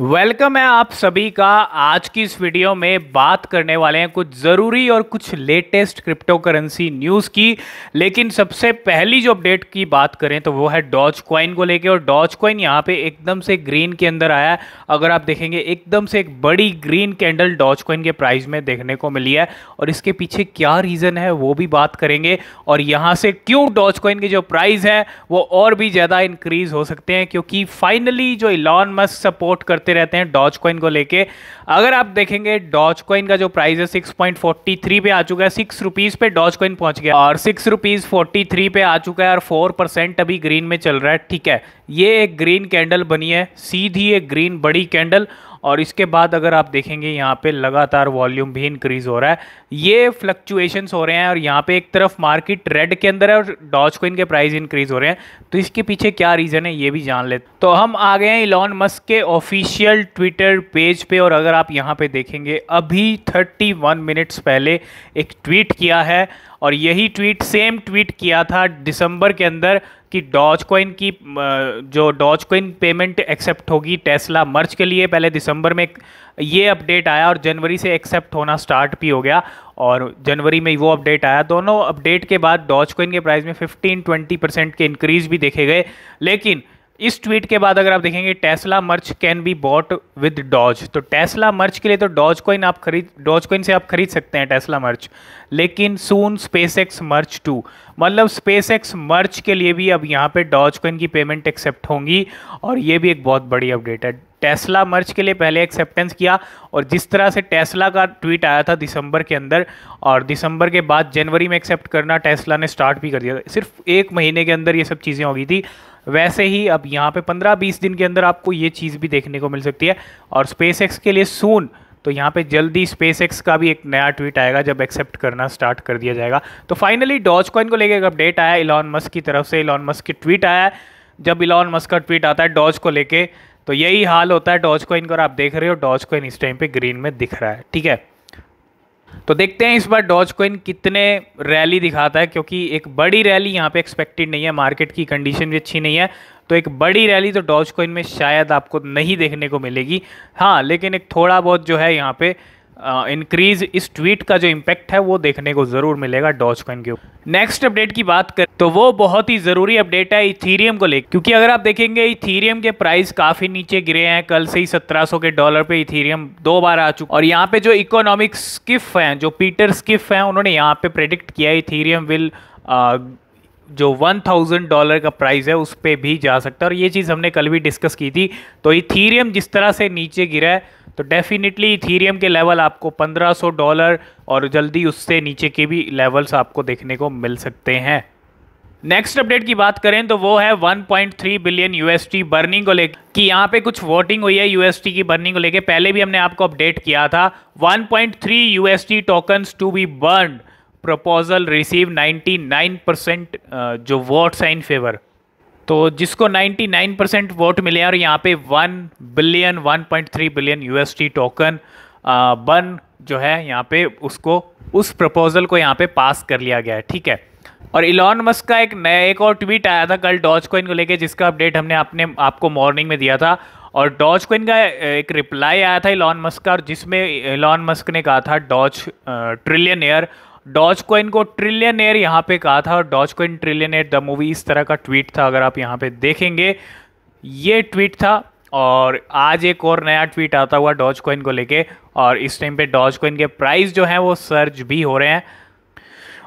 Welcome है आप सभी का आज की इस वीडियो में बात करने वाले हैं कुछ ज़रूरी और कुछ लेटेस्ट क्रिप्टो करेंसी न्यूज़ की लेकिन सबसे पहली जो अपडेट की बात करें तो वो है डॉज कॉइन को लेके और डॉज कॉइन यहाँ पे एकदम से ग्रीन के अंदर आया है अगर आप देखेंगे एकदम से एक बड़ी ग्रीन कैंडल डॉज कॉइन के प्राइस में देखने को मिली है और इसके पीछे क्या रीज़न है वो भी बात करेंगे और यहाँ से क्यों डॉज कॉइन के जो प्राइज़ हैं वो और भी ज़्यादा इंक्रीज़ हो सकते हैं क्योंकि फाइनली जो इलॉन मस्क सपोर्ट करते करते रहते हैं डॉज कॉइन को लेके अगर आप देखेंगे डॉज कॉइन का जो प्राइस है सिक्स पॉइंट फोर्टी थ्री पे आ चुका है सिक्स रुपीज़ पे डॉज कॉइन पहुंच गया और सिक्स रुपीज़ फोर्टी थ्री पे आ चुका है और फोर परसेंट अभी ग्रीन में चल रहा है ठीक है ये एक ग्रीन कैंडल बनी है सीधी एक ग्रीन बड़ी कैंडल और इसके बाद अगर आप देखेंगे यहाँ पे लगातार वॉल्यूम भी इंक्रीज़ हो रहा है ये फ्लक्चुएशंस हो रहे हैं और यहाँ पे एक तरफ मार्केट रेड के अंदर है और डॉच को इनके प्राइस इंक्रीज़ हो रहे हैं तो इसके पीछे क्या रीज़न है ये भी जान लेते तो हम आ गए हैं इलॉन मस्क के ऑफिशियल ट्विटर पेज पे और अगर आप यहाँ पे देखेंगे अभी 31 मिनट्स पहले एक ट्वीट किया है और यही ट्वीट सेम ट्वीट किया था दिसंबर के अंदर कि डॉज कोइन की जो डॉज कोइन पेमेंट एक्सेप्ट होगी टेस्ला मर्च के लिए पहले दिसंबर में ये अपडेट आया और जनवरी से एक्सेप्ट होना स्टार्ट भी हो गया और जनवरी में वो अपडेट आया दोनों अपडेट के बाद डॉज कोइन के प्राइस में 15-20 परसेंट के इंक्रीज भी देखे गए लेकिन इस ट्वीट के बाद अगर आप देखेंगे Tesla merch can be bought with Doge तो टेस्ला मर्च के लिए तो डॉज कॉइन आप खरीद डॉज कॉइन से आप खरीद सकते हैं टेस्ला मर्च लेकिन soon SpaceX merch too मतलब स्पेस एक्स मर्च के लिए भी अब यहाँ पे डॉज कॉइन की पेमेंट एक्सेप्ट होंगी और ये भी एक बहुत बड़ी अपडेट है टेस्ला मर्च के लिए पहले एक्सेप्टेंस किया और जिस तरह से टेस्ला का ट्वीट आया था दिसंबर के अंदर और दिसंबर के बाद जनवरी में एक्सेप्ट करना टेस्ला ने स्टार्ट भी कर दिया था सिर्फ एक महीने के अंदर ये सब चीज़ें हो गई थी वैसे ही अब यहाँ पे 15-20 दिन के अंदर आपको ये चीज़ भी देखने को मिल सकती है और स्पेस के लिए सून तो यहाँ पे जल्दी स्पेस का भी एक नया ट्वीट आएगा जब एक्सेप्ट करना स्टार्ट कर दिया जाएगा तो फाइनली डॉज कॉइन को लेकर एक अपडेट आया इलॉन मस्क की तरफ से इलॉन मस्क की ट्वीट आया जब इलॉन मस्क का ट्वीट आता है डॉज को लेके तो यही हाल होता है डॉज कॉइन का आप देख रहे हो डॉज कॉइन इस टाइम पे ग्रीन में दिख रहा है ठीक है तो देखते हैं इस बार डॉज कोइन कितने रैली दिखाता है क्योंकि एक बड़ी रैली यहाँ पे एक्सपेक्टेड नहीं है मार्केट की कंडीशन भी अच्छी नहीं है तो एक बड़ी रैली तो डॉज कोइन में शायद आपको नहीं देखने को मिलेगी हाँ लेकिन एक थोड़ा बहुत जो है यहाँ पे इंक्रीज इस ट्वीट का जो इम्पैक्ट है वो देखने को ज़रूर मिलेगा डॉज कॉइन के ऊपर नेक्स्ट अपडेट की बात करें तो वो बहुत ही ज़रूरी अपडेट है इथीरियम को लेकर क्योंकि अगर आप देखेंगे इथीरियम के प्राइस काफ़ी नीचे गिरे हैं कल से ही 1700 के डॉलर पे इथीरियम दो बार आ चुका और यहाँ पे जो इकोनॉमिक स्किफ हैं जो पीटर स्किफ हैं उन्होंने यहाँ पे प्रेडिक्ट किया इथीरियम विल जो वन थाउजेंड डॉलर का प्राइस है उस पर भी जा सकता है और ये चीज़ हमने कल भी डिस्कस की थी तो इथीरियम जिस तरह से नीचे गिरा है तो डेफिनेटली इथीरियम के लेवल आपको 1500 डॉलर और जल्दी उससे नीचे के भी लेवल्स आपको देखने को मिल सकते हैं नेक्स्ट अपडेट की बात करें तो वो है 1.3 बिलियन यूएसटी बर्निंग को लेकर कि यहाँ पे कुछ वोटिंग हुई है यूएसटी की बर्निंग को लेकर पहले भी हमने आपको अपडेट किया था 1.3 UST tokens to be burn proposal receive 99 percent जो वोट्स हैं इन फेवर तो जिसको 99 परसेंट वोट मिले और यहाँ पे 1 बिलियन 1.3 बिलियन यूएसटी टोकन बन जो है यहाँ पे उसको उस प्रपोजल को यहाँ पे पास कर लिया गया है ठीक है और इलॉन मस्क का एक नया एक और ट्वीट आया था कल डॉज कोइन को लेके जिसका अपडेट हमने अपने आपको मॉर्निंग में दिया था और डॉज कोइन का एक रिप्लाई आया था इलॉन मस्क का और जिसमें इलॉन मस्क ने कहा था Doge trillionaire Dogecoin को ट्रिलियन एयर यहाँ पे कहा था और Dogecoin trillionaire the movie इस तरह का ट्वीट था अगर आप यहाँ पे देखेंगे ये ट्वीट था और आज एक और नया ट्वीट आता हुआ डॉज कॉइन को लेके और इस टाइम पे डॉज कॉइन के प्राइस जो हैं वो सर्ज भी हो रहे हैं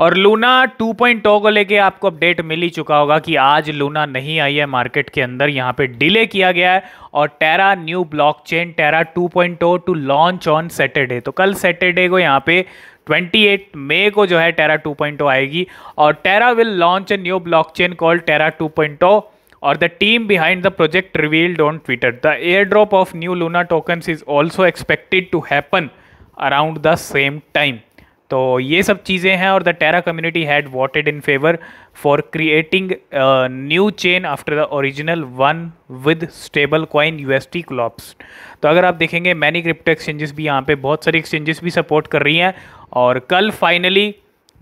और लूना 2.0 को लेके आपको अपडेट मिल ही चुका होगा कि आज लूना नहीं आई है मार्केट के अंदर यहाँ पे डिले किया गया है और Terra new blockchain Terra 2.0 to launch on Saturday तो कल सैटरडे को यहाँ पे 28 मई को जो है टेरा 2.0 आएगी और Terra will launch a new blockchain called Terra 2.0 the team behind the project revealed on Twitter the airdrop of new Luna tokens is also expected to happen around the same time तो ये सब चीज़ें हैं और the Terra community had voted in favour for creating new chain after the original one with stablecoin U S T collapse तो अगर आप देखेंगे मैनी क्रिप्टो एक्सचेंजेस भी यहाँ पे बहुत सारी एक्सचेंजेस भी सपोर्ट कर रही हैं और कल फाइनली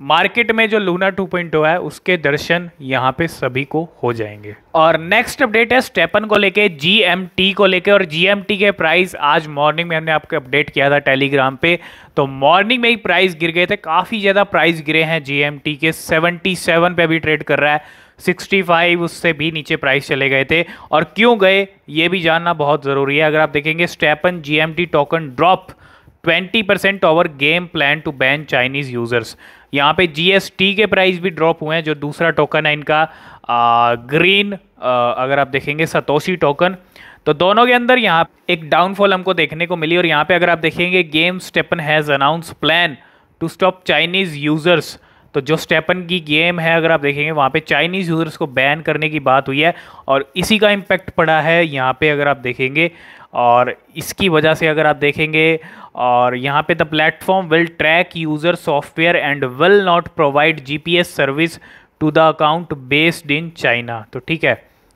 मार्केट में जो लूना 2.0 है उसके दर्शन यहाँ पे सभी को हो जाएंगे और नेक्स्ट अपडेट है स्टेपन को लेके जीएमटी को लेके और जीएमटी के प्राइस आज मॉर्निंग में हमने आपको अपडेट किया था टेलीग्राम पे तो मॉर्निंग में ही प्राइस गिर गए थे काफ़ी ज़्यादा प्राइस गिरे हैं जीएमटी के 77 पे भी ट्रेड कर रहा है 65 उससे भी नीचे प्राइस चले गए थे और क्यों गए ये भी जानना बहुत ज़रूरी है अगर आप देखेंगे STEPN G token drop twenty percent over game plan to ban Chinese users यहाँ पे जीएसटी के प्राइस भी ड्रॉप हुए हैं जो दूसरा टोकन है इनका आ, ग्रीन आ, अगर आप देखेंगे सतोशी टोकन तो दोनों के अंदर यहाँ एक डाउनफॉल हमको देखने को मिली और यहाँ पे अगर आप देखेंगे game STEPN has announce plan to stop Chinese users तो जो स्टेपन की गेम है अगर आप देखेंगे वहाँ पे चाइनीज़ यूज़र्स को बैन करने की बात हुई है और इसी का इम्पैक्ट पड़ा है यहाँ पे अगर आप देखेंगे और इसकी वजह से अगर आप देखेंगे और यहाँ पे the platform will track user software and will not provide GPS service to the account based in China तो ठीक है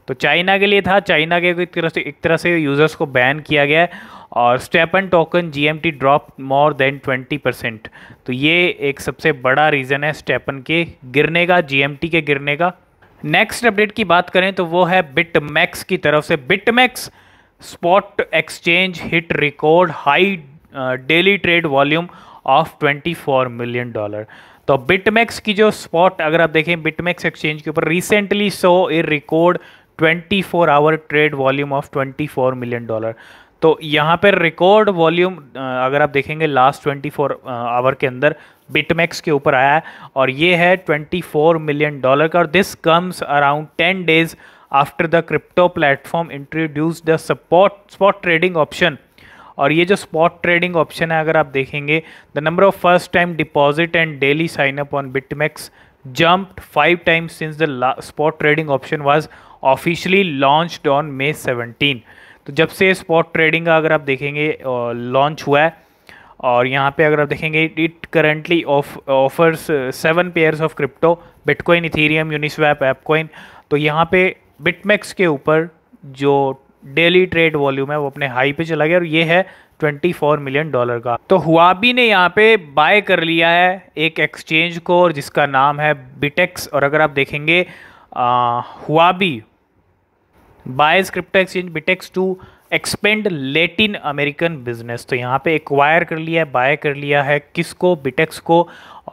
तो चाइना के लिए था चाइना के एक तरह से एक तरह से यूज़र्स को बैन किया गया है और STEPN token GMT drop more than 20 percent तो ये एक सबसे बड़ा रीज़न है स्टेपन के गिरने का जीएमटी के गिरने का नेक्स्ट अपडेट की बात करें तो वो है मैक्स की तरफ से BitMax spot exchange hit record high daily trade volume of 24 million dollar तो बिटमैक्स की जो स्पॉट अगर आप देखें बिटमैक्स एक्सचेंज के ऊपर recently saw a record 24 hour trade volume of 24 million dollar तो यहाँ पर रिकॉर्ड वॉल्यूम अगर आप देखेंगे लास्ट 24 आवर के अंदर बिटमैक्स के ऊपर आया है और ये है 24 मिलियन डॉलर का और this comes around 10 days after the crypto platform introduce the support spot trading option और ये जो स्पॉट ट्रेडिंग ऑप्शन है अगर आप देखेंगे the number of first time deposit and daily sign up on BitMax jumped five times since the spot trading option was officially launch on May 17. तो जब से स्पॉट ट्रेडिंग का अगर आप देखेंगे लॉन्च हुआ है और यहाँ पे अगर आप देखेंगे it currently offers seven pairs of crypto Bitcoin Ethereum Uniswap ApeCoin तो यहाँ पे बिटमैक्स के ऊपर जो डेली ट्रेड वॉल्यूम है वो अपने हाई पे चला गया और ये है 24 मिलियन डॉलर का तो हुआबी ने यहाँ पे बाय कर लिया है एक एक्सचेंज को और जिसका नाम है बिटेक्स और अगर आप देखेंगे Huobi buy crypto exchange Bitex to expand Latin American business तो यहाँ पे एक्वायर कर लिया है बाय कर लिया है किसको बिटेक्स को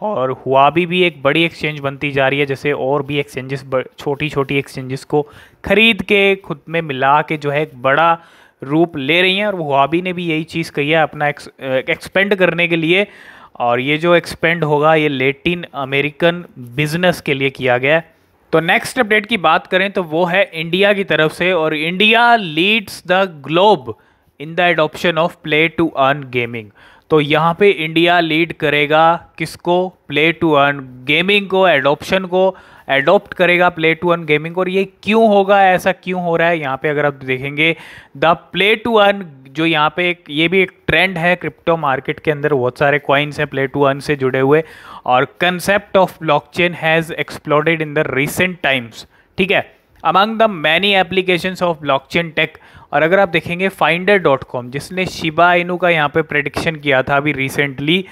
और हुआबी भी एक बड़ी एक्सचेंज बनती जा रही है जैसे और भी एक्सचेंजेस छोटी छोटी एक्सचेंजेस को ख़रीद के खुद में मिला के जो है एक बड़ा रूप ले रही हैं और हुआबी ने भी यही चीज़ कही है अपना एक्स, एक्सपेंड करने के लिए और ये जो एक्सपेंड होगा ये लेटिन अमेरिकन बिजनेस के लिए किया गया है तो नेक्स्ट अपडेट की बात करें तो वो है इंडिया की तरफ से और India leads the globe in the adoption of play to earn gaming तो यहाँ पे इंडिया लीड करेगा किसको प्ले टू अर्न गेमिंग को एडॉप्शन को एडोप्ट करेगा प्ले टू अर्न गेमिंग और ये क्यों होगा ऐसा क्यों हो रहा है यहाँ पे अगर आप देखेंगे द प्ले टू अर्न जो यहाँ पे एक ये भी एक ट्रेंड है क्रिप्टो मार्केट के अंदर बहुत सारे कॉइन्स हैं प्ले टू अर्न से जुड़े हुए और concept of blockchain has exploded in the recent times ठीक है among the many application of blockchain tech और अगर आप देखेंगे फाइंडर डॉट कॉम जिसने शिबा इनू का यहाँ पे प्रडिक्शन किया था अभी रिसेंटली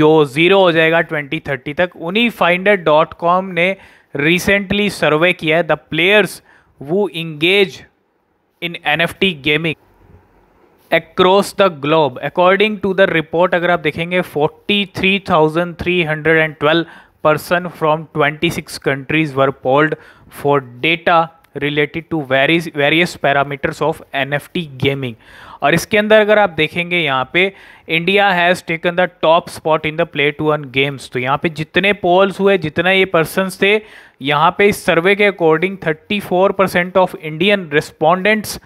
जो ज़ीरो हो जाएगा 2030 तक उन्हीं फाइंडर डॉट कॉम ने रिसेंटली सर्वे किया है the players who engage in N F T gaming across the globe according to the report अगर आप देखेंगे forty three thousand three hundred and twelve person from twenty six countries were polled for data related to very various parameters of N F T gaming और इसके अंदर अगर आप देखेंगे यहाँ पे India has taken the top spot in the play to earn games तो यहाँ पे जितने पोल्स हुए जितने ये पर्सनस थे यहाँ पे इस सर्वे के according 34 percent of Indian respondents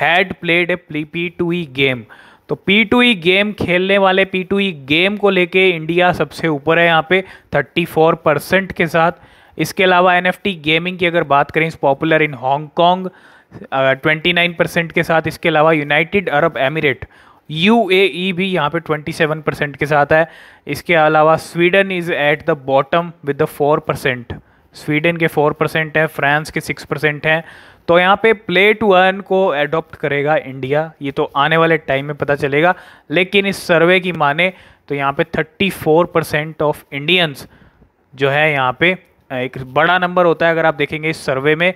had played a P two E game तो पी टू ई गेम खेलने वाले पी टू ई गेम को लेके इंडिया सबसे ऊपर है यहाँ पे 34 परसेंट के साथ इसके अलावा एन गेमिंग की अगर बात करें इस popular in Hong Kong twenty nine percent के साथ इसके अलावा यूनाइटेड अरब एमिरेट यू भी यहाँ पे ट्वेंटी सेवन परसेंट के साथ है इसके अलावा Sweden is at the bottom with the four percent Sweden के फोर परसेंट है फ्रांस के सिक्स परसेंट है तो यहाँ पे प्ले टू अर्न को एडॉप्ट करेगा इंडिया ये तो आने वाले टाइम में पता चलेगा लेकिन इस सर्वे की माने तो यहाँ पे फोर परसेंट ऑफ इंडियंस जो है यहाँ पे एक बड़ा नंबर होता है अगर आप देखेंगे इस सर्वे में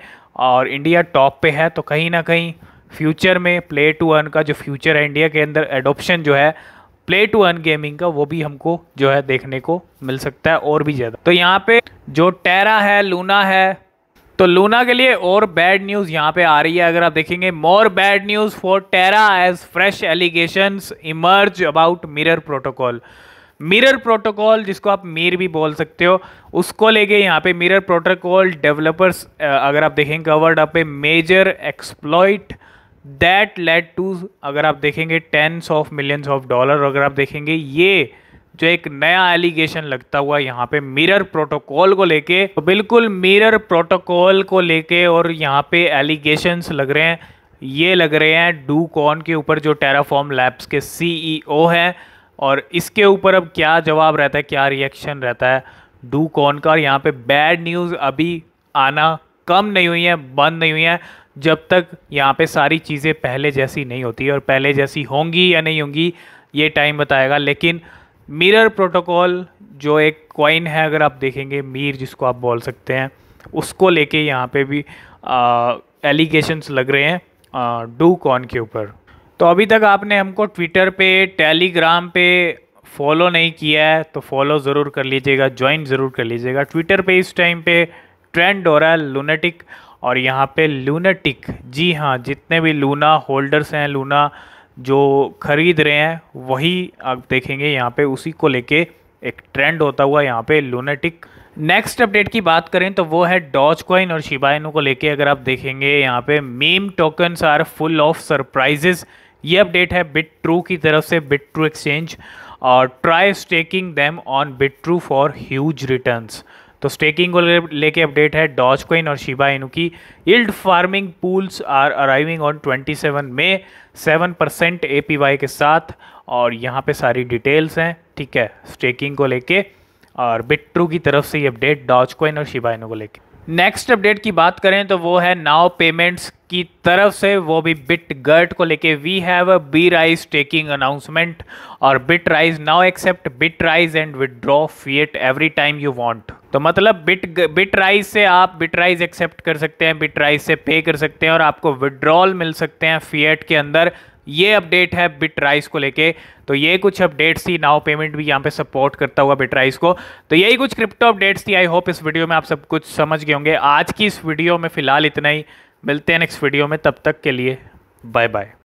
और इंडिया टॉप पे है तो कहीं ना कहीं फ्यूचर में प्ले टू अर्न का जो फ्यूचर है इंडिया के अंदर एडोप्शन जो है प्ले टू अर्न गेमिंग का वो भी हमको जो है देखने को मिल सकता है और भी ज़्यादा तो यहाँ पे जो टेरा है लूना है तो लूना के लिए और बैड न्यूज़ यहाँ पे आ रही है अगर आप देखेंगे more bad news for Terra as fresh allegations emerge about Mirror protocol Mirror protocol जिसको आप मीर भी बोल सकते हो उसको लेके यहाँ पे मिरर प्रोटोकॉल डेवलपर्स अगर आप देखेंगे covered up a major exploit that led to अगर आप देखेंगे tens of millions of dollar अगर आप देखेंगे ये जो एक नया एलिगेशन लगता हुआ यहाँ पे मिरर प्रोटोकॉल को लेके तो बिल्कुल मिरर प्रोटोकॉल को लेके और यहाँ पे एलिगेशंस लग रहे हैं ये लग रहे हैं डू कॉन के ऊपर जो टेराफॉर्म लैब्स के सीईओ e हैं और इसके ऊपर अब क्या जवाब रहता है क्या रिएक्शन रहता है डू कॉन का और यहाँ पे बैड न्यूज़ अभी आना कम नहीं हुई है बंद नहीं हुई है जब तक यहाँ पे सारी चीज़ें पहले जैसी नहीं होती और पहले जैसी होंगी या नहीं होंगी ये टाइम बताएगा लेकिन मिरर प्रोटोकॉल जो एक कॉइन है अगर आप देखेंगे मीर जिसको आप बोल सकते हैं उसको लेके यहाँ पे भी एलिगेशंस लग रहे हैं डू कॉन के ऊपर तो अभी तक आपने हमको ट्विटर पे टेलीग्राम पे फॉलो नहीं किया है तो फॉलो ज़रूर कर लीजिएगा ज्वाइन ज़रूर कर लीजिएगा ट्विटर पे इस टाइम पे ट्रेंड हो रहा है लोनेटिक और यहाँ पे लूनाटिक जी हाँ जितने भी लूना होल्डर्स हैं लूना जो ख़रीद रहे हैं वही आप देखेंगे यहाँ पे उसी को लेके एक ट्रेंड होता हुआ यहाँ पे लूनाटिक नेक्स्ट अपडेट की बात करें तो वो है डॉज कॉइन और शिबाइनो को लेके अगर आप देखेंगे यहाँ पे meme tokens are full of surprises ये अपडेट है बिट ट्रू की तरफ से बिट ट्रू एक्सचेंज और try staking them on Bitrue for huge returns तो स्टेकिंग को लेके अपडेट है डॉज कोइन और शिबा इनू की yield farming pools are arriving on 27 में सेवन परसेंट ए के साथ और यहाँ पे सारी डिटेल्स हैं ठीक है स्टेकिंग को लेके और बिट्रू की तरफ से ये अपडेट डॉज कोइन और शिबा इनू को लेके नेक्स्ट अपडेट की बात करें तो वो है नाव पेमेंट्स की तरफ से वो भी बिट गर्ट को लेके we have a B rise taking announcement और Bitrise now accept Bitrise and withdraw fiat every time you want तो मतलब बिट बिट राइज से आप बिट राइज एक्सेप्ट कर सकते हैं बिट राइज से पे कर सकते हैं और आपको विड्रॉल मिल सकते हैं फीएट के अंदर ये अपडेट है बिट राइज को लेके तो ये कुछ अपडेट्स थी नाउ पेमेंट भी यहाँ पे सपोर्ट करता हुआ बिट राइज़ को तो यही कुछ क्रिप्टो अपडेट्स थी आई होप इस वीडियो में आप सब कुछ समझ गए होंगे आज की इस वीडियो में फिलहाल इतना ही मिलते हैं नेक्स्ट वीडियो में तब तक के लिए बाय बाय